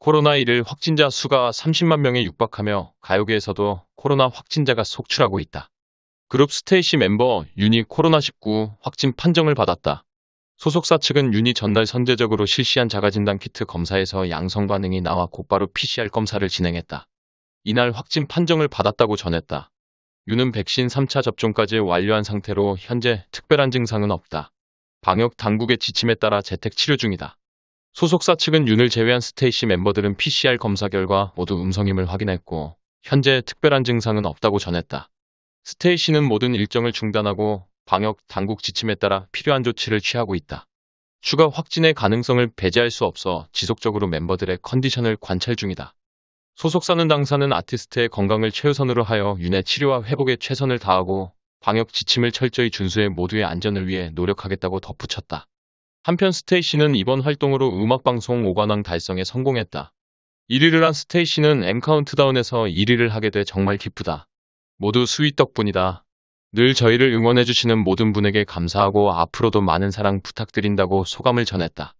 코로나1일 확진자 수가 30만 명에 육박하며 가요계에서도 코로나 확진자가 속출하고 있다. 그룹 스테이시 멤버 윤이 코로나19 확진 판정을 받았다. 소속사 측은 윤이 전날 선제적으로 실시한 자가진단 키트 검사에서 양성 반응이 나와 곧바로 PCR 검사를 진행했다. 이날 확진 판정을 받았다고 전했다. 윤은 백신 3차 접종까지 완료한 상태로 현재 특별한 증상은 없다. 방역 당국의 지침에 따라 재택 치료 중이다. 소속사 측은 윤을 제외한 스테이시 멤버들은 PCR 검사 결과 모두 음성임을 확인했고 현재 특별한 증상은 없다고 전했다. 스테이시는 모든 일정을 중단하고 방역 당국 지침에 따라 필요한 조치를 취하고 있다. 추가 확진의 가능성을 배제할 수 없어 지속적으로 멤버들의 컨디션을 관찰 중이다. 소속사는 당사는 아티스트의 건강을 최우선으로 하여 윤의 치료와 회복에 최선을 다하고 방역 지침을 철저히 준수해 모두의 안전을 위해 노력하겠다고 덧붙였다. 한편 스테이시는 이번 활동으로 음악방송 5관왕 달성에 성공했다. 1위를 한스테이시는엠카운트다운에서 1위를 하게 돼 정말 기쁘다. 모두 수위 덕분이다. 늘 저희를 응원해주시는 모든 분에게 감사하고 앞으로도 많은 사랑 부탁드린다고 소감을 전했다.